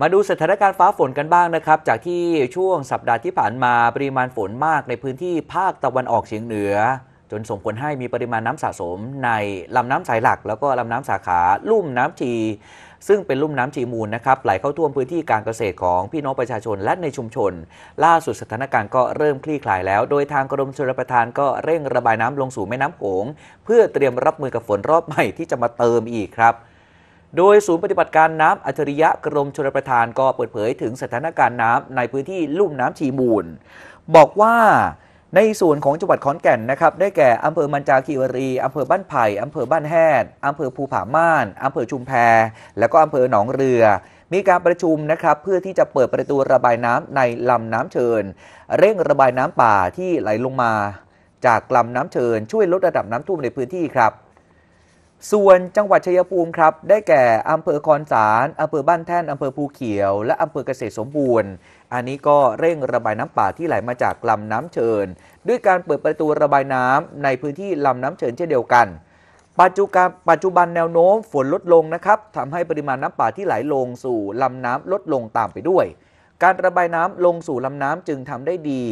มาดูสถานการณ์ฟ้าฝนกันบ้างนะครับ จากที่ช่วงสัปดาห์ที่ผ่านมาปริมาณฝนมากในพื้นที่ภาคตะวันออกเฉียงเหนือ จนส่งผลให้มีปริมาณน้ำสะสม ในลำน้ำสายหลักแล้วก็ลำน้ำสาขาลุ่มน้ำชี ซึ่งเป็นลุ่มน้ำชีมูลนะครับไหลเข้าท่วมพื้นที่การเกษตรของพี่น้องประชาชนและในชุมชน ล่าสุดสถานการณ์ก็เริ่มคลี่คลายแล้ว โดยทางกรมชลประทานก็เร่งระบายน้ำลงสู่แม่น้ำโขงเพื่อเตรียมรับมือกับฝนรอบใหม่ที่จะมาเติมอีกครับโดย ศูนย์ปฏิบัติการน้ำอัจฉริยะกรมชลประทานก็เปิดเผยถึงสถานการณ์น้ำในพื้นที่ลุ่มน้ำชีมูล บอกว่าในส่วนของจังหวัดขอนแก่นนะครับ ได้แก่อำเภอมันจาคีรีอำเภอบ้านไผ่อำเภอบ้านแฮดอำเภอภูผาม่านอำเภอชุมแพและก็อำเภอหนองเรือ มีการประชุมนะครับเพื่อที่จะเปิดประตูระบายน้ำในลำน้ำเชิญ เร่งระบายน้ำป่าที่ไหลลงมา จากลำน้ำเชิญช่วยลดระดับน้ำท่วมในพื้นที่ครับส่วนจังหวัดชัยภูมิครับ ได้แก่อำเภอคอนสารอำเภอบ้านแท่นอำเภอภูเขียวและอำเภอเกษตรสมบูรณ์ อันนี้ก็เร่งระบายน้ำป่าที่ไหลมาจากลำน้ำเชิญ ด้วยการเปิดประตูระบายน้ำในพื้นที่ลำน้ำเชิญเช่นเดียวกันปัจจุบัน ปัจจุบันแนวโน้มฝนลดลงนะครับทำให้ปริมาณน้ำป่าที่ไหลลงสู่ลำน้ำลดลงตามไปด้วย การระบายน้ำลงสู่ลำน้ำจึงทำได้ดี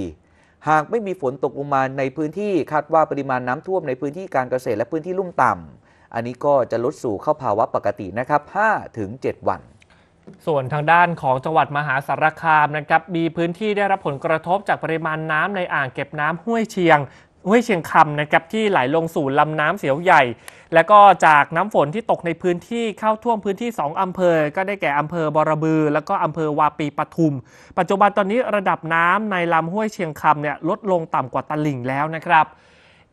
หากไม่มีฝนตกลงมาในพื้นที่คาดว่าปริมาณน้ำท่วมในพื้นที่การเกษตรและพื้นที่ลุ่มต่ำอันนี้ก็จะลดสู่เข้าภาวะปกตินะครับ 5 ถึง 7 วัน ส่วนทางด้านของจังหวัดมหาสารคามนะครับ มีพื้นที่ได้รับผลกระทบจากปริมาณน้ำในอ่างเก็บน้ำห้วยเชียง ห้วยเชียงคำนะครับที่ไหลลงสู่ลำน้ำเสียวใหญ่ และก็จากน้ำฝนที่ตกในพื้นที่เข้าท่วมพื้นที่ 2อำเภอ ก็ได้แก่อำเภอบรบือและก็อำเภอวาปีปทุม ปัจจุบันตอนนี้ระดับน้ำในลำห้วยเชียงคำเนี่ยลดลงต่ำกว่าตลิ่งแล้วนะครับ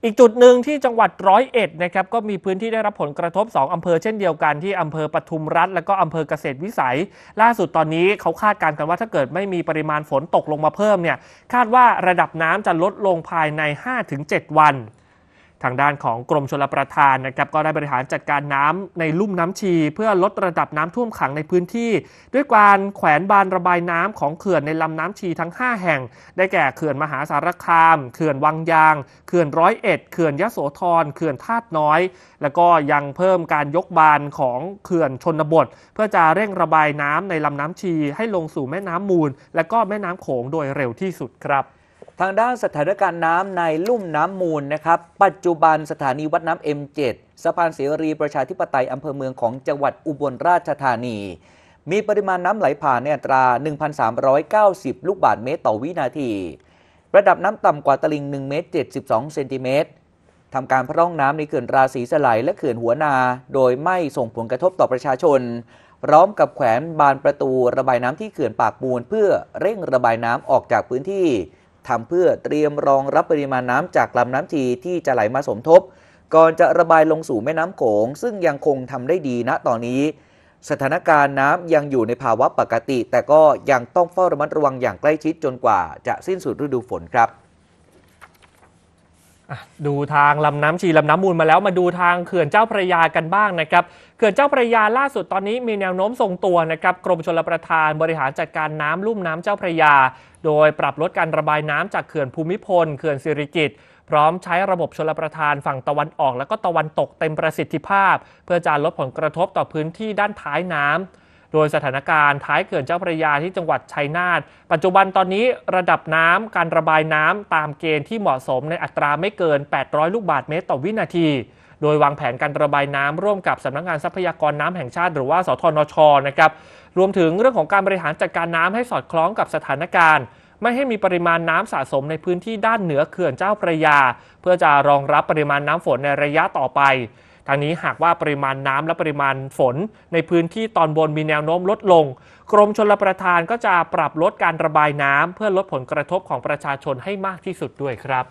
อีกจุดหนึ่งที่จังหวัดร้อยเอ็ดนะครับ ก็มีพื้นที่ได้รับผลกระทบ 2 อำเภอเช่นเดียวกันที่อำเภอปทุมรัฐ และก็อำเภอเกษตรวิสัย ล่าสุดตอนนี้เขาคาดการณ์กันว่าถ้าเกิดไม่มีปริมาณฝนตกลงมาเพิ่มเนี่ยคาดว่าระดับน้ำจะลดลงภายใน 5-7 วันทางด้านของกรมชลประทานนะครับก็ได้บริหารจัดการน้ำในลุ่มน้ำชีเพื่อลดระดับน้ำท่วมขังในพื้นที่ ด้วยการแขวนบานระบายน้ำของเขื่อนในลำน้ำชีทั้ง 5 แห่ง ได้แก่เขื่อนมหาสารคาม เขื่อนวังยางเขื่อนร้อยเอ็ดเขื่อนยะโสธรเขื่อนธาตุน้อยแล้วก็ยังเพิ่มการยกบานของเขื่อนชนบท เพื่อจะเร่งระบายน้ำในลำน้ำชี ให้ลงสู่แม่น้ำมูล และก็แม่น้ำโขงโดยเร็วที่สุดครับทางด้านสถานการณ์น้ำในลุ่มน้ำมูลนะครับ ปัจจุบันสถานีวัดน้ำ M7 สะพานเสรีประชาธิปไตยอำเภอเมืองของจังหวัดอุบลราชธานี มีปริมาณน้ำไหลผ่านในอัตรา 1,390 ลูกบาศก์เมตรต่อวินาที ระดับน้ำต่ำกว่าตลิ่ง1เมตร72เซนติเมตรทำการพร่องน้ำในเขื่อนราศีสลายและเขื่อนหัวนา โดยไม่ส่งผลกระทบต่อประชาชนพร้อมกับแขวนบานประตู ระบายน้ำที่เขื่อนปากบูนเพื่อเร่งระบายน้ำออกจากพื้นที่ทำเพื่อเตรียมรองรับปริมาณน้ำจากลำน้ำชีที่จะไหลมาสมทบ ก่อนจะระบายลงสู่แม่น้ำโขง ซึ่งยังคงทำได้ดีณตอนนี้ สถานการณ์น้ำยังอยู่ในภาวะปกติ แต่ก็ยังต้องเฝ้าระมัดระวังอย่างใกล้ชิดจนกว่าจะสิ้นสุดฤดูฝนครับดูทางลำน้ำชีลำน้ำมูลมาแล้วมาดูทางเขื่อนเจ้าพระยากันบ้างนะครับเขื่อนเจ้าพระยาล่าสุดตอนนี้มีแนวโน้มทรงตัวนะครับ กรมชลประทานบริหารจัดการน้ำลุ่มน้ำเจ้าพระยา โดยปรับลดการระบายน้ำจากเขื่อนภูมิพลเขื่อนสิริกิติพร้อมใช้ระบบชลประทานฝั่งตะวันออกและก็ตะวันตกเต็มประสิทธิภาพ เพื่อจะลดผลกระทบต่อพื้นที่ด้านท้ายน้ำโดยสถานการณ์ท้ายเขื่อนเจ้าพระยาที่จังหวัดชัยนาทปัจจุบันตอนนี้ระดับน้ำการระบายน้ำตามเกณฑ์ที่เหมาะสมในอัตราไม่เกิน 800 ลูกบาศก์เมตรต่อวินาที โดยวางแผนการระบายน้ำร่วมกับสำนักงานทรัพยากรน้ำแห่งชาติหรือว่า สทนชนะครับรวมถึงเรื่องของการบริหารจัดการน้ำให้สอดคล้องกับสถานการณ์ ไม่ให้มีปริมาณน้ำสะสมในพื้นที่ด้านเหนือเขื่อนเจ้าพระยา เพื่อจะรองรับปริมาณน้ำฝนในระยะต่อไปทางนี้หากว่าปริมาณน้ำและปริมาณฝน ในพื้นที่ตอนบนมีแนวโน้มลดลง กรมชลประทานก็จะปรับลดการระบายน้ำ เพื่อลดผลกระทบของประชาชนให้มากที่สุดด้วยครับ